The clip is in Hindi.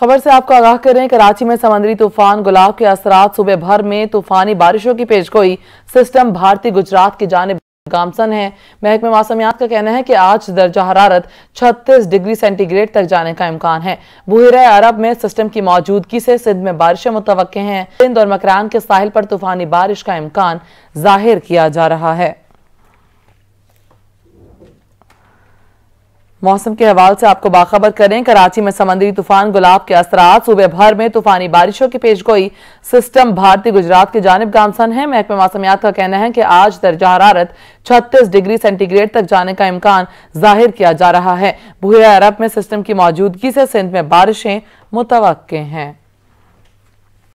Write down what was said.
खबर से आपको आगाह कर रहे हैं कराची में समंदरी तूफान गुलाब के असरा सुबह भर में तूफानी बारिशों की पेशगोई सिस्टम भारतीय गुजरात की जानब गामसन है महकमे मौसमियात का कहना है कि आज दर्जा हरारत 36 डिग्री सेंटीग्रेड तक जाने का इम्कान है बुहरा अरब में सिस्टम की मौजूदगी से सिंध में बारिशें मुतव हैं सिंध और मकरान के साहिल पर तूफानी बारिश का इम्कान जाहिर किया जा रहा है मौसम के हवाले से आपको बाखबर करें कराची में समंदरी तूफान गुलाब के असरात सुबह भर में तूफानी बारिशों की पेशगोई सिस्टम भारतीय गुजरात की जानब गामसन है महकमे मौसमियात का कहना है कि आज दर्जा हरारत छत्तीस डिग्री सेंटीग्रेड तक जाने का इम्कान जाहिर किया जा रहा है बूहे अरब में सिस्टम की मौजूदगी से सिंध में बारिशें मुतव हैं